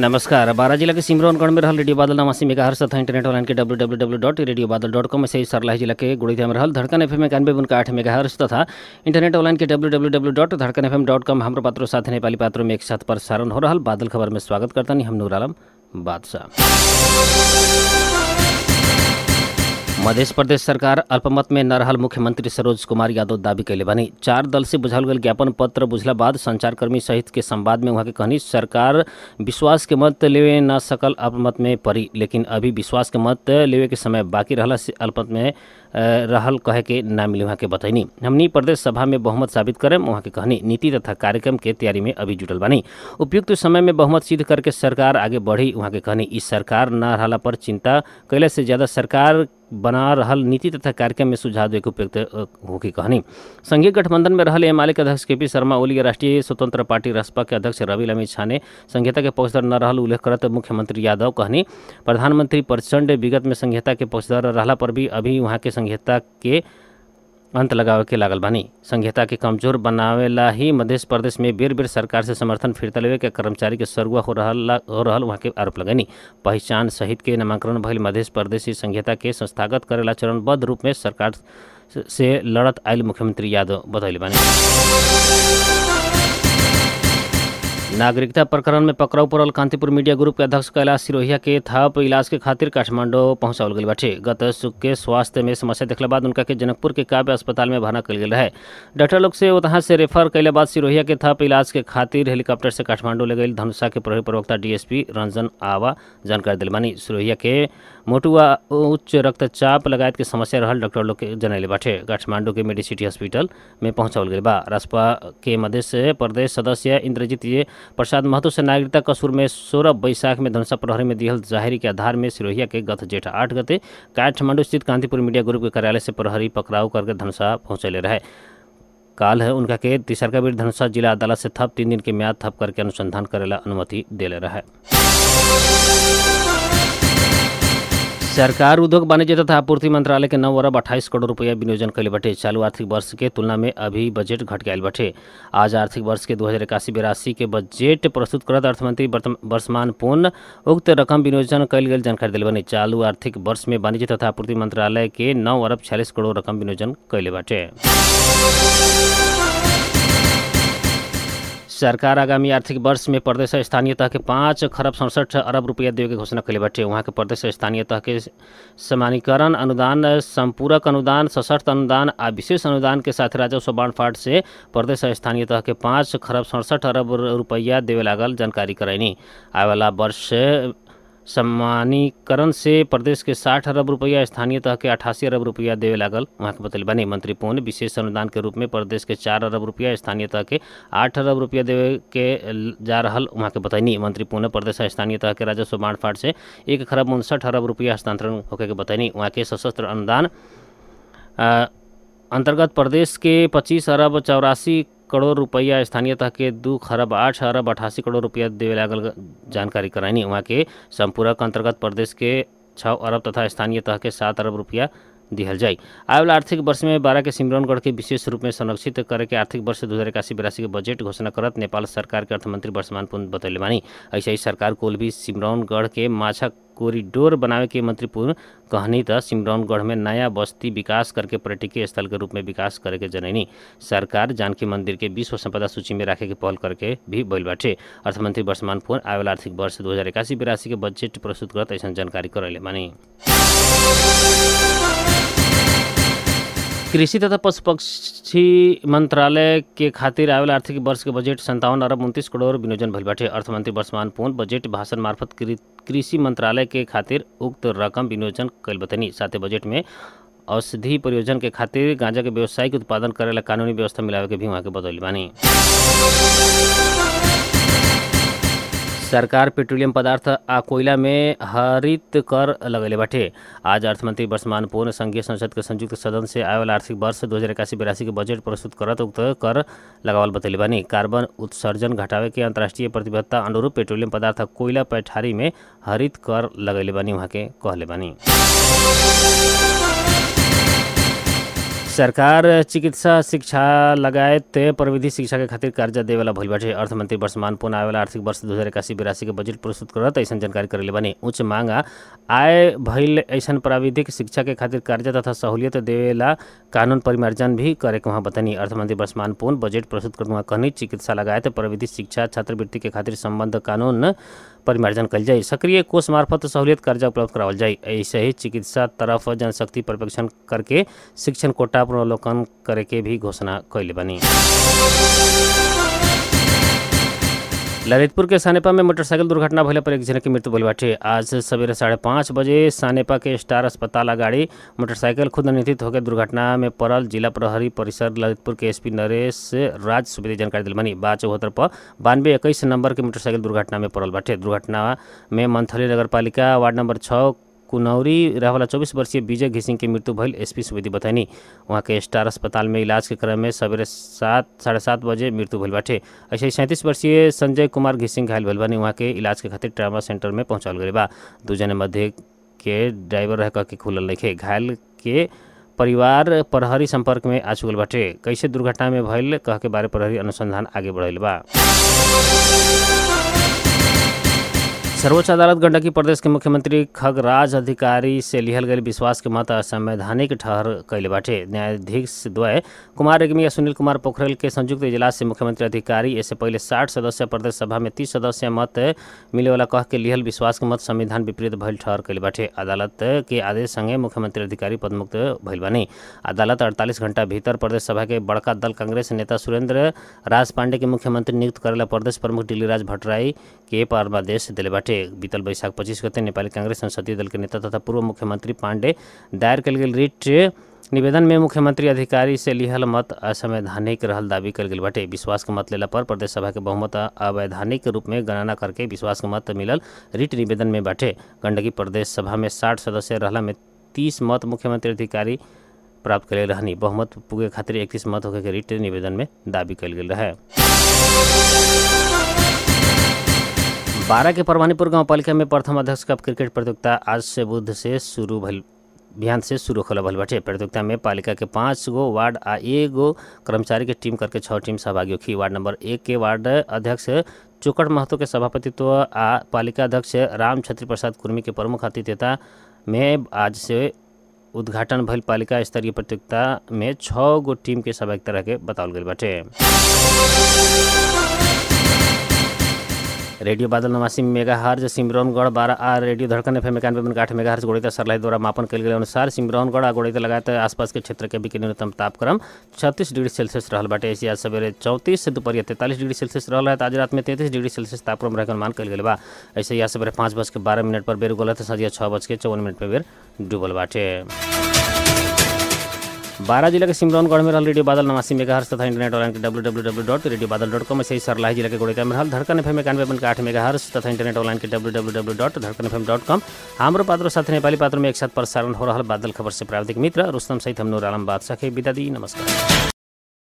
नमस्कार बारह जिला के सिमरौनगढ़ में रहल रेडियो बादल नवासी मेगा हर्ष तथा इंटरनेट ऑनलाइन के W W W dot radio Badal dot com ही सरलाई जिला के गुड़िया में रहल धड़कन एफ एम इक्यानवे उनका आठ मेगा हर्ष तथा इंटरनेट ऑनलाइन के W W W dot Dhadkan F M dot com हमारे पात्रों साथ नेपाली पात्रों में एक साथ प्रसारण हो रहा बादल खबर में स्वागत करता नहीं हम नूर आलम बादशाह मध्य प्रदेश सरकार अल्पमत में न रहल मुख्यमंत्री सरोज कुमार यादव दावी कैले बनी चार दल से बुझल गए ज्ञापन पत्र बुझला बाद संचारकर्मी सहित के संवाद में वहाँ के कहनी सरकार विश्वास के मत लेवे न सकल अल्पमत में पड़ी लेकिन अभी विश्वास के मत लेवे के समय बाकी रहला से अल्पमत में रहल कहे के ना मिली वहाँ के बतैनी हमनी प्रदेश सभा में बहुमत साबित करें वहाँ के कहनी नीति तथा कार्यक्रम के तैयारी में अभी जुटल बनी उपयुक्त समय में बहुमत सिद्ध करके सरकार आगे बढ़ी वहाँ के कहनी इस सरकार न रहला पर चिंता कैला से ज़्यादा सरकार बना रहल नीति तथा कार्यक्रम में सुझाव देके उपयुक्त होगी कहनी संघीय गठबंधन में रहल एमआलए के अध्यक्ष के पी शर्मा ओली राष्ट्रीय स्वतंत्र पार्टी रसपा के अध्यक्ष रवि अमित झा ने संहिता के पक्षधर न रहल उल्लेख करत मुख्यमंत्री यादव कहनी प्रधानमंत्री प्रचंड विगत में संहिता के पक्षधर रहला पर भी अभी वहाँ के संहिता के अंत लगावे के लागल बानी संहिता के कमजोर बनावेला ही मध्य प्रदेश में बेर बेर सरकार से समर्थन फिरता लेवे के कर्मचारी के सरुआ हो रहा हो रहल वहाँ के आरोप लगनी पहचान सहित के नामांकन भइल मध्य प्रदेश संहिता के संस्थागत करेला चरणबद्ध रूप में सरकार से लड़त आयल मुख्यमंत्री यादव बदल बानी नागरिकता प्रकरण में पकड़ाऊ पड़ल कांतिपुर मीडिया ग्रुप के अध्यक्ष कैलाश सिरोहिया के थप इलाज के खातिर काठमांडू पहुंचा गया बाटे गत सुख के स्वास्थ्य में समस्या देखने बाद उनका के जनकपुर के काव्य अस्पताल में भर्ना कल गया रहे डॉक्टर लोग से वहां से रेफर कैले बाद सिरोहिया के थप इलाज के खातिर हेलीकॉप्टर से काठमांडू ले गई धनुषा के प्रभारी प्रवक्ता डीएसपी रंजन आवा जानकारी दिलवानी सिरोहिया के मोटुआ उच्च रक्तचाप लगायत के समस्या रहा डॉक्टर लोग के जनैले बाटे काठमांडू के मेडिसिटी हॉस्पिटल में पहुंचा गई बा रसपा के मध्य से प्रदेश सदस्य इंद्रजीत ये प्रसाद महतो से नागरिकता कसूर में सोलह बैसाख में धनसा प्रहरी में दिहल जाहिरी के आधार में सिरोहिया के गत जेठ आठ गते काठमांडू स्थित कांतिपुर मीडिया ग्रुप के कार्यालय से प्रहरी पकड़ाव करके धनसा पहुँचे रहे काल है उनका के तिसरका बीर जिला अदालत से थप तीन दिन के म्याद थप करके अनुसंधान करेला अनुमति रहा है सरकार उद्योग वाणिज्य तथा आपूर्ति मंत्रालय के नौ अरब अट्ठाईस करोड़ रुपया विनियोजन कैल बटे चालू आर्थिक वर्ष के तुलना में अभी बजट घट गया बटे आज आर्थिक वर्ष के दो हज़ार इक्यासी बिरासी के बजट प्रस्तुत करत अर्थमंत्री वर्षमान पूर्ण उक्त रकम विनियोजन कैल गई जानकारी दिल बने चालू आर्थिक वर्ष में वाणिज्य तथा आपूर्ति मंत्रालय के नौ अरब छियालीस करोड़ रकम विनियोजन कैल बटे सरकार आगामी आर्थिक वर्ष में प्रदेश स्थानीय तह के पाँच खरब सड़सठ अरब रुपया देवे के घोषणा कैले बाटे वहाँ के प्रदेश स्थानीय तह के समानीकरण अनुदान संपूरक अनुदान सशक्त अनुदान आ विशेष अनुदान के साथ राजस्व बांड फाट से प्रदेश स्थानीय तह के पाँच खरब सड़सठ अरब रुपया देवे लागल जानकारी करैनी आए वाला वर्ष सम्मानीकरण से प्रदेश के साठ अरब रुपया स्थानीय तह के अठासी अरब रुपया देवे लागल वहाँ के बतल बनी मंत्री पूर्ण विशेष अनुदान के रूप में प्रदेश के चार अरब रुपया स्थानीय तह के आठ अरब रुपया देवे के जा रहा वहाँ के बतैनी मंत्री पूर्ण प्रदेश स्थानीय तह के राजस्व बाढ़ फाट से एक खरब उनसठ अरब रुपया हस्तांतरण होके के बतैनी वहाँ के सशस्त्र अनुदान अंतर्गत प्रदेश के पच्चीस अरब चौरासी करोड़ रुपया स्थानीय तह के दू खरब आठ अरब अठासी करोड़ रुपया देवे लागल जानकारी करानी वहाँ के संपूरक अंतर्गत प्रदेश के छः अरब तथा स्थानीय तह के सात अरब रुपया दिहल जाए वाला आर्थिक वर्ष में बारह के सिमरनगढ़ के विशेष रूप में संरक्षित करके आर्थिक वर्ष दो हज़ार इक्यासी बिरासी के बजट घोषणा करत नेपाल सरकार के अर्थमंत्री वर्षमान पुन बतौले बानी ऐसे ही सरकार कोल भी सिमरौनगढ़ के माछा कोरिडोर बनावे के मंत्री पूर्व कहनी त सिमरौनगढ़ में नया बस्ती विकास करके पर्यटकीय स्थल के रूप में विकास करे के जनैनी सरकार जानकी मंदिर के विश्व संपदा सूची में राखे के पहल करके भी बैल बाटे अर्थमंत्री वर्षमान फोन वाला आर्थिक वर्ष दो हज़ार इक्यासी बिरासी के बजट प्रस्तुत करत ऐसा जानकारी करैले मानी कृषि तथा पशु पक्षी मंत्रालय के खातिर आवेल आर्थिक वर्ष के बजट संतावन अरब उनतीस करोड़ विनियोजन भल बैठे अर्थमंत्री वर्षमान पूर्ण बजट भाषण मार्फत कृषि मंत्रालय के खातिर उक्त रकम विनियोजन कल बतनी ही बजट में औषधि प्रयोजन के खातिर गांजा के व्यवसायिक उत्पादन करे कानूनी व्यवस्था मिलावे के भी वहाँ के बदल बानी सरकार पेट्रोलियम पदार्थ आ कोयला में हरित कर लगे बाटे आज अर्थमंत्री वर्षमान पूर्ण संघीय संसद के संयुक्त सदन से आए वाला आर्थिक वर्ष दो हज़ार इक्यासी बिरासी के बजट प्रस्तुत करत उक्त कर लगावल बतल बानी कार्बन उत्सर्जन घटावे के अंतर्राष्ट्रीय प्रतिबद्धता अनुरूप पेट्रोलियम पदार्थ कोयला पैठारी में हरित कर लगे बानी वहाँ के कहले बानी सरकार चिकित्सा शिक्षा लगायत प्रविधि शिक्षा के खातिर कर्जा देवे वाला भइल बाटे अर्थमंत्री वर्षमान पुनः आए वाला आर्थिक वर्ष दो हज़ार इक्यासी बिरासी के बजट प्रस्तुत करत ऐसा जानकारी करेले बनी उच्च मांगा आय भल ऐसा प्राविधिक शिक्षा के खातिर कर्जा तथा सहूलियत देवेला कानून परिमार्जन भी करे वहाँ बतनी अर्थमंत्री वर्षमान पुन बजट प्रस्तुत करत चिकित्सा लगायत प्रविधि शिक्षा छात्रवृत्ति के खातिर संबंध कानून परिमार्जन कल जाए सक्रिय कोष मार्फत सहूलियत कर्जा उपलब्ध करावल जाए ऐसे ही चिकित्सा तरफ जनशक्ति परिवेक्षण करके शिक्षण कोटा पुनर्वलोकन करे के भी घोषणा कैल बनी ललितपुर के सानेपा में मोटरसाइकिल दुर्घटना भले पर एक जने की मृत्यु भइल बाटे आज सवेरे साढ़े पाँच बजे सानेपा के स्टार अस्पताल गाड़ी मोटरसाइकिल खुद अनियंत्रित होकर दुर्घटना में पड़ल जिला प्रहरी परिसर ललितपुर के एसपी नरेश राज सुबेदी जानकारी दिल बनी बात चौहत्तर पर बानवे इक्कीस नंबर के मोटरसाइकिल दुर्घटना में पड़ल बाटे दुर्घटना में मंथली नगर वार्ड नंबर छः कुनौरी रह वाला चौबीस वर्षीय विजय घिसिंग की मृत्यु भइल एसपी सुवेदी बतानी वहाँ के स्टार अस्पताल में इलाज के क्रम में सवेरे सात साढ़े सात बजे मृत्यु भल बैठे ऐसे ही सैंतीस वर्षीय संजय कुमार घिसिंग घायल भल बनी वहाँ के इलाज के खातिर ट्रामा सेंटर में पहुँचाल गए बा दू जने मध्य के ड्राइवर रह के खुलल रखे घायल के परिवार प्रहरी संपर्क में आ चुकल बाटे कैसे दुर्घटना में भल कह के बारे प्रहरी अनुसंधान आगे बढ़ल बा सर्वोच्च अदालत गंडकी प्रदेश के मुख्यमंत्री खगराज अधिकारी से लिहल गई विश्वास के मत असंवैधानिक ठहर कैले बाटे न्यायाधीश द्वय कुमार रेग्मी या सुनील कुमार पोखरल के संयुक्त इजलास से मुख्यमंत्री अधिकारी इससे पहले 60 सदस्य प्रदेश सभा में 30 सदस्य मत मिले वाला कह के लिहल विश्वास के मत संविधान विपरीत भल ठहर कैले बाटे अदालत के आदेश संगे मुख्यमंत्री अधिकारी पदमुक्त भइल बानी अदालत अड़तालीस घंटा भीतर प्रदेश सभा के बड़का दल कांग्रेस नेता सुरेंद्र राज पांडे के मुख्यमंत्री नियुक्त करेला प्रदेश प्रमुख डिलीराज भट्टराई के आदेश दिले बाटे आठे बीतल बैशाख पच्चीस गते नेपाली कांग्रेस संसदीय दल के नेता तथा पूर्व मुख्यमंत्री पांडे दायर कल गेल रिट निवेदन में मुख्यमंत्री अधिकारी से लिहल मत असंवैधानिक रहल दावी कर गेल बटे विश्वास के मत लेला पर प्रदेश सभा के बहुमत अवैधानिक रूप में गणना करके विश्वास के मत मिलल रिट निवेदन में बटे गंडकी प्रदेश सभा में साठ सदस्य रहला में तीस मत मुख्यमंत्री अधिकारी प्राप्त करे रहनी बहुमत पुगे खातिर इकतीस मत होकर रिट निवेदन में दावी कल गेल रहे बारह के परवानीपुर गांव पालिका में प्रथम अध्यक्ष कप क्रिकेट प्रतियोगिता आज से बुध से शुरू भल अभियान से शुरू खोल भल बटे प्रतियोगिता में पालिका के पाँच गो वार्ड आ गो कर्मचारी के टीम करके छः टीम सहभागी की वार्ड नंबर एक के वार्ड अध्यक्ष चुकट महतो के सभापतित्व आ पालिका अध्यक्ष राम छत्री प्रसाद कुर्मी के प्रमुख अतिथ्यता में आज से उद्घाटन भल पालिका स्तरीय प्रतियोगिता में छः गो टीम के सहभागिता रह के बताओ गए बटे रेडियो बादल नवासी मेगा हर्ज सिमरौनगढ़ बारह आर रेडियो धड़कन एफ इक्यानवे पॉइंट आठ मेगा हर्ज गोड़िता सरलाई द्वारा मापन कल गए अनुसार सिमरौनगढ़ आ गोड़िता लगातार आसपास के क्षेत्र के भी न्यूनतम तापक्रम छत्तीस डिग्री सेल्सियस रहल बाटे ऐसी आज सवेरे चौंतीस दुपहरिया तैंतालीस डिग्री सेल्सियस रहल है आज रात में तैंतीस डिग्री सेल्सियस तापक्रम रहकर अनुमान कल गए बा ऐसे ही आज सवेरे पाँच बज के बारह मिनट पर बेर गोलत है सजिया छः बज के चौवन मिनट पर बेर डूबल बाटे बारह जिला के सिमरनगढ़ में रेडियो बादल नवासी मेगाहर्स तथा इंटरनेट ऑनलाइन के W W W dot radio Badal dot com ऐसे सरलाही जिला के गोड़ेका में रहल धड़कन एफ एकानवे बन आठ मेगाहर्स तथा इंटरनेट ऑनलाइन के W W W dot Dhadkan F dot com हमारे पात्रों साथ नेपाली पात्रों में एक साथ प्रसारण हो रहा बादल खबर से प्राविधिक मित्र रुस्तम सहित हम नूर आलम बादशाह के बिता दी नमस्कार